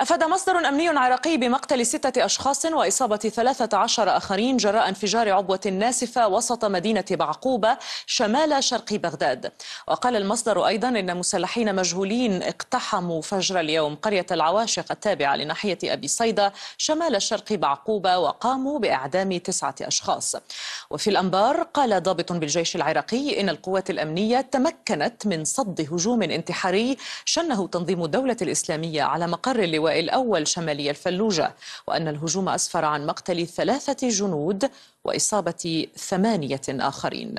أفاد مصدر أمني عراقي بمقتل ستة أشخاص وإصابة 13 آخرين جراء انفجار عبوة ناسفة وسط مدينة بعقوبة شمال شرق بغداد وقال المصدر أيضا إن مسلحين مجهولين اقتحموا فجر اليوم قرية العواشق التابعة لناحية أبي صيدا شمال شرق بعقوبة وقاموا بإعدام تسعة أشخاص وفي الأنبار قال ضابط بالجيش العراقي إن القوات الأمنية تمكنت من صد هجوم انتحاري شنه تنظيم الدولة الإسلامية على مقر اللواء اللواء الأول شمالي الفلوجة وأن الهجوم أسفر عن مقتل ثلاثة جنود وإصابة ثمانية آخرين